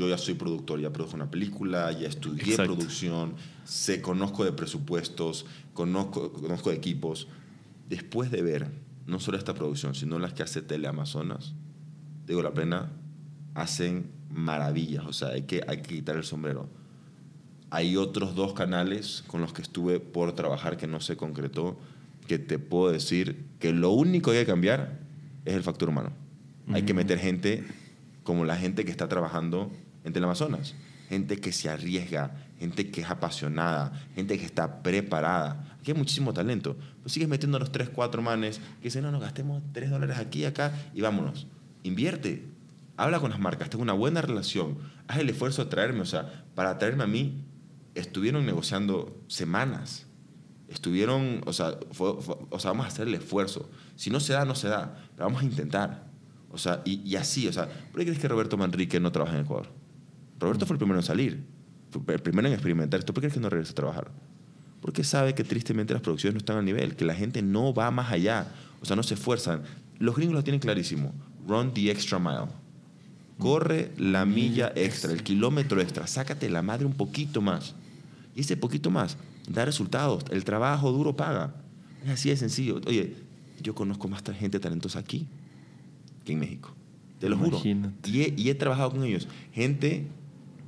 yo ya soy productor, ya produjo una película, ya estudié producción, sé, conozco de presupuestos, conozco, conozco de equipos. Después de ver no solo esta producción, sino las que hace Teleamazonas, digo la plena, hacen maravillas, o sea, hay que, hay que quitar el sombrero. Hay otros dos canales con los que estuve por trabajar que no se concretó, que te puedo decir que lo único que hay que cambiar es el factor humano. Hay que meter gente como la gente que está trabajando entre el Amazonas. Gente que se arriesga, gente que es apasionada, gente que está preparada. Aquí hay muchísimo talento. Pues sigues metiendo los tres, cuatro manes que dicen, no, no, gastemos tres dólares aquí y acá y vámonos. Invierte. Habla con las marcas, tengo una buena relación. Haz el esfuerzo de traerme. O sea, para traerme a mí, estuvieron negociando semanas estuvieron, o sea, o sea, vamos a hacer el esfuerzo. Si no se da, no se da, pero vamos a intentar. O sea, y, así, o sea, ¿por qué crees que Roberto Manrique no trabaja en Ecuador? Roberto fue el primero en salir, el primero en experimentar. ¿Esto por qué que no regresa a trabajar? Porque sabe que tristemente las producciones no están al nivel, que la gente no va más allá, o sea, no se esfuerzan. Los gringos lo tienen clarísimo. Run the extra mile. Corre la milla extra, el kilómetro extra. Sácate la madre un poquito más. Y ese poquito más da resultados. El trabajo duro paga. Es así de sencillo. Oye, yo conozco más gente talentosa aquí que en México. Te lo juro. y he, trabajado con ellos. Gente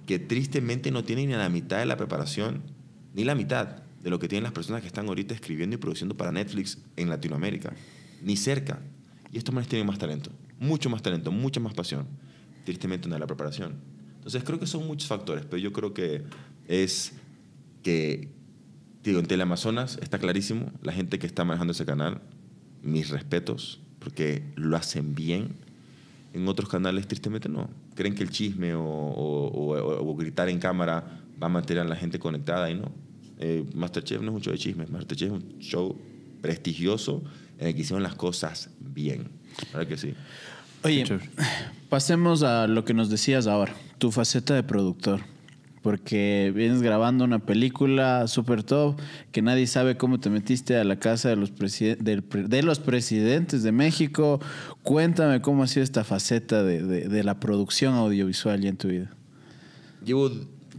que tristemente no tienen ni la mitad de la preparación, ni la mitad de lo que tienen las personas que están ahorita escribiendo y produciendo para Netflix en Latinoamérica, ni cerca. Y estos manes tienen más talento, mucho más talento, mucha más pasión. Tristemente no hay la preparación. Entonces creo que son muchos factores, pero yo creo que es que, digo, en Teleamazonas está clarísimo, la gente que está manejando ese canal, mis respetos, porque lo hacen bien, en otros canales, tristemente, no. Creen que el chisme o, gritar en cámara va a mantener a la gente conectada y no. Eh, Masterchef no es un show de chismes, Masterchef es un show prestigioso en el que hicieron las cosas bien. ¿Verdad que sí? Oye, pasemos a lo que nos decías ahora, tu faceta de productor porque vienes grabando una película super top que nadie sabe cómo te metiste a la casa de los, de los presidentes de México. Cuéntame cómo ha sido esta faceta de, la producción audiovisual ya en tu vida. Llevo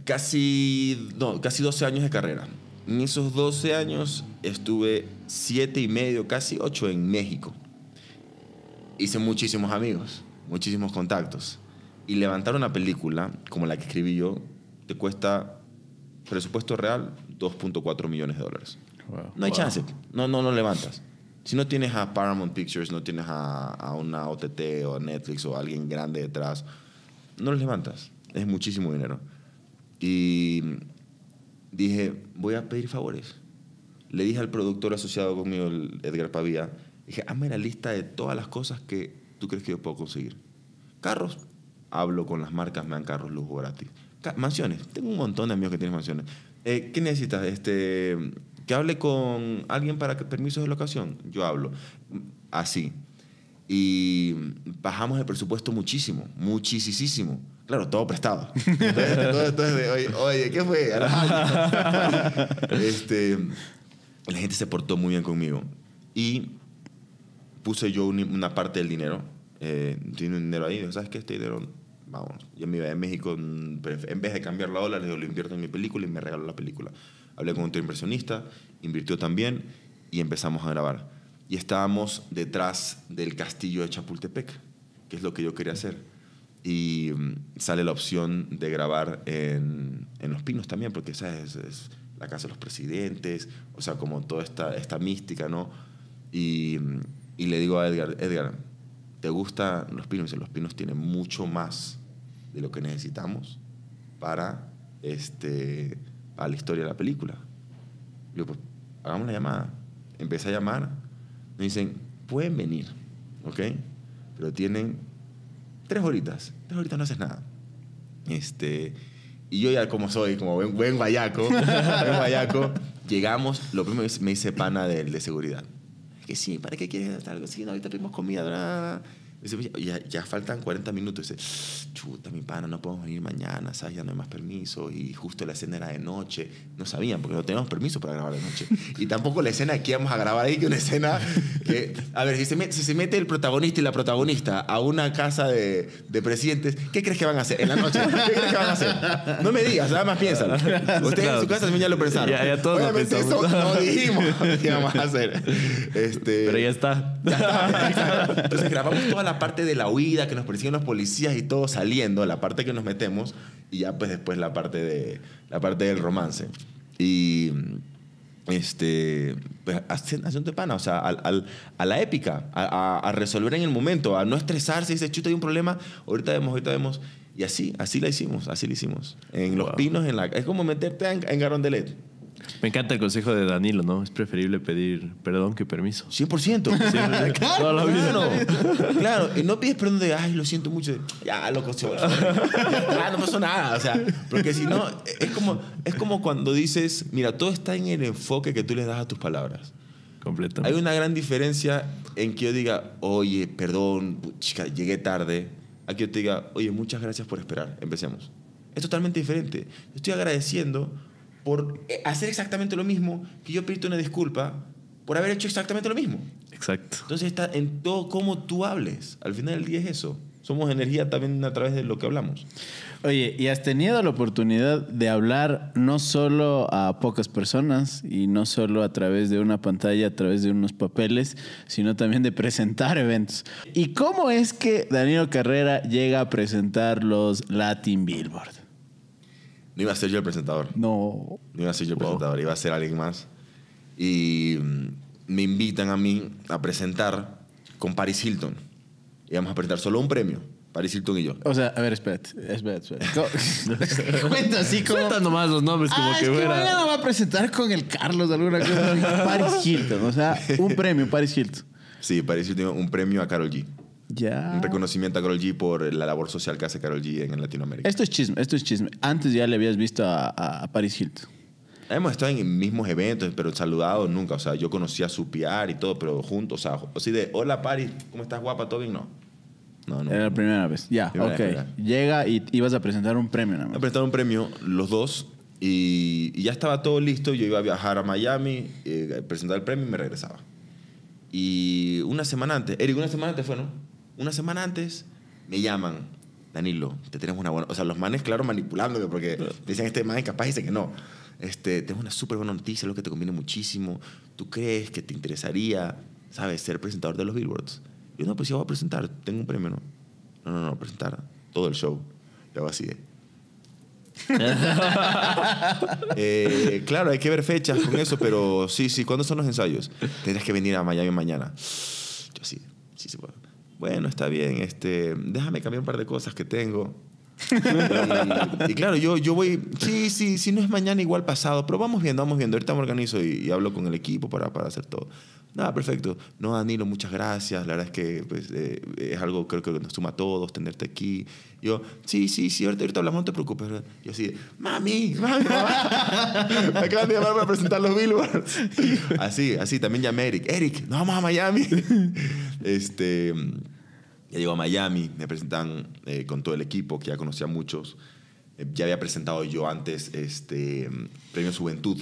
casi, casi 12 años de carrera. En esos 12 años estuve 7 y medio, casi 8 en México. Hice muchísimos amigos, muchísimos contactos. Y levantar una película como la que escribí yo te cuesta presupuesto real 2.4 millones de dólares. No hay chance, no, no, no levantas. Si no tienes a Paramount Pictures, no tienes a, una OTT o a Netflix o a alguien grande detrás, no los levantas. Es muchísimo dinero. Y dije, voy a pedir favores. Le dije al productor asociado conmigo, Edgar Pavía, dije, hazme la lista de todas las cosas que tú crees que yo puedo conseguir. Carros, hablo con las marcas, me dan carros lujo gratis. Mansiones. Tengo un montón de amigos que tienen mansiones. Eh, ¿Qué necesitas? Este, que hable con alguien para que permisos de locación. Yo hablo. Así. Y bajamos el presupuesto muchísimo, muchísimo. Claro, todo prestado. Entonces, oye, ¿qué fue? este, la gente se portó muy bien conmigo. Y puse yo una parte del dinero. Eh, tiene un dinero ahí. ¿Sabes qué? Este dinero vamos, yo me iba de México, mm, en vez de cambiar le dólares, lo invierto en mi película y me regaló la película. Hablé con otro inversionista, invirtió también y empezamos a grabar. Y estábamos detrás del castillo de Chapultepec, que es lo que yo quería hacer. Y mm, sale la opción de grabar en, en Los Pinos también, porque esa es, la casa de los presidentes, o sea, como toda esta, esta mística, ¿no? Y, mm, y le digo a Edgar, Edgar, ¿te gustan los pinos? los pinos tienen mucho más de lo que necesitamos para, este, para la historia de la película. Yo, pues, hagamos la llamada. Empecé a llamar. Me dicen, pueden venir, ¿ok? Pero tienen tres horitas. Tres horitas no haces nada. Este, y yo ya como soy, como buen, buen guayaco, llegamos, lo primero que me dice pana de seguridad. Que sí, ¿para qué quieres algo? Sí, no, ahorita pedimos comida, ya, faltan 40 minutos. dice, chuta, mi pana, no podemos venir mañana, ¿sabes? Ya no hay más permiso Y justo la escena era de noche. No sabían, porque no teníamos permiso para grabar de noche. y tampoco la escena que íbamos a grabar ahí, que una escena que... A ver, si se, mete, el protagonista y la protagonista a una casa de, presidentes, ¿qué crees que van a hacer en la noche? ¿Qué crees que van a hacer? No me digas, nada más piénsalo. Ustedes en su casa también ya lo pensaron. Ya, ya todos lo eso no dijimos qué íbamos a hacer. Este, Pero ya está. Entonces grabamos toda la parte de la huida, que nos persiguen los policías y todo saliendo, la parte que nos metemos, y ya pues después la parte, de, la parte del romance. Y este, pues, un pana, o sea, a la épica, a, resolver en el momento, a no estresarse, dice, chuta, hay un problema, ahorita vemos, ahorita vemos. Y así, así la hicimos, así la hicimos. En Los Pinos, en la, es como meterte en, en Garondelet. Me encanta el consejo de Danilo, ¿no? Es preferible pedir perdón que permiso. 100%. claro, Claro. y no pides perdón de, ay, lo siento mucho. Ya, loco, se Ya, no pasó nada. O sea, porque si no, es como, es como cuando dices, mira, todo está en el enfoque que tú le das a tus palabras. Completamente. Hay una gran diferencia en que yo diga, oye, perdón, chica, llegué tarde, a que yo te diga, oye, muchas gracias por esperar. Empecemos. Es totalmente diferente. Estoy agradeciendo por eh, hacer exactamente lo mismo que yo pido una disculpa por haber hecho exactamente lo mismo. Exacto. Entonces está en todo cómo tú hables. Al final del día es eso. Somos energía también a través de lo que hablamos. Oye, y has tenido la oportunidad de hablar no solo a pocas personas y no solo a través de una pantalla, a través de unos papeles, sino también de presentar eventos. ¿Y cómo es que Danilo Carrera llega a presentar los Latin Billboard? No iba a ser yo el presentador. No. No iba a ser yo el presentador, iba a ser alguien más. Y mm, me invitan a mí a presentar con Paris Hilton. Íbamos a presentar solo un premio. Paris Hilton y yo. O sea, a ver, espérate, espérate, espérate. Cuenta así como... Cuenta nomás los nombres como ah, que, es que no va a presentar con el Carlos de alguna cosa. Paris Hilton, o sea, un premio, Paris Hilton. Sí, Paris Hilton, un premio a Carol G. Ya. Un reconocimiento a Carol G por la labor social que hace Carol G en Latinoamérica. Esto es chisme, esto es chisme. Antes ya le habías visto a, Paris Hilton. Hemos estado en mismos eventos, pero saludados nunca. O sea, yo conocía a su PR y todo, pero juntos, o sea, así de, hola Paris, ¿cómo estás guapa? ¿Todo No. No, no. Era la primera vez. Ya, ok. Llega y ibas a presentar un premio. Nada más. A presentar un premio, los dos, y, ya estaba todo listo. Yo iba a viajar a Miami, eh, presentar el premio y me regresaba. Y una semana antes, Eric, una semana antes fue, ¿no? Una semana antes me llaman, Danilo, te tenemos una buena... O sea, los manes, claro, manipulándome porque dicen este man es capaz, dicen que no. Este, tengo una súper buena noticia, lo que te conviene muchísimo. ¿Tú crees que te interesaría, sabes, ser presentador de los billboards? yo, no, pues yo voy a presentar, tengo un premio, ¿no? No, no, no, presentar todo el show. yo hago así eh, claro, hay que ver fechas con eso, pero sí, sí, ¿cuándo son los ensayos? Tendrás que venir a Miami mañana. Yo sí, sí se puede bueno, está bien, este, déjame cambiar un par de cosas que tengo. y claro, yo, yo voy, sí, sí, si no es mañana, igual pasado, pero vamos viendo, vamos viendo. Ahorita me organizo y, hablo con el equipo para, para hacer todo. Nada, perfecto. No, Danilo, muchas gracias. La verdad es que pues, eh, es algo creo que nos suma a todos tenerte aquí. Yo, sí, sí, sí, ahorita, hablamos, no te preocupes. Yo así, mami, mami, me acaban de llamar para presentar los billboards. así, así, también llamé a Eric. Eric, no vamos a Miami. este llego a Miami, me presentan eh, con todo el equipo, que ya conocía a muchos. Eh, ya había presentado yo antes este, Premio Juventud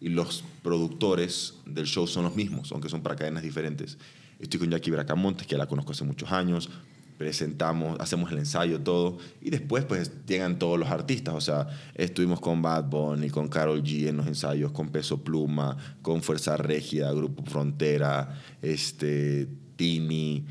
y los productores del show son los mismos, aunque son para cadenas diferentes. Estoy con Jackie Bracamontes, que ya la conozco hace muchos años. Presentamos, hacemos el ensayo, todo. Y después, pues, llegan todos los artistas. O sea, estuvimos con Bad Bunny, con Carol G en los ensayos, con Peso Pluma, con Fuerza Régida, Grupo Frontera, este, Tini,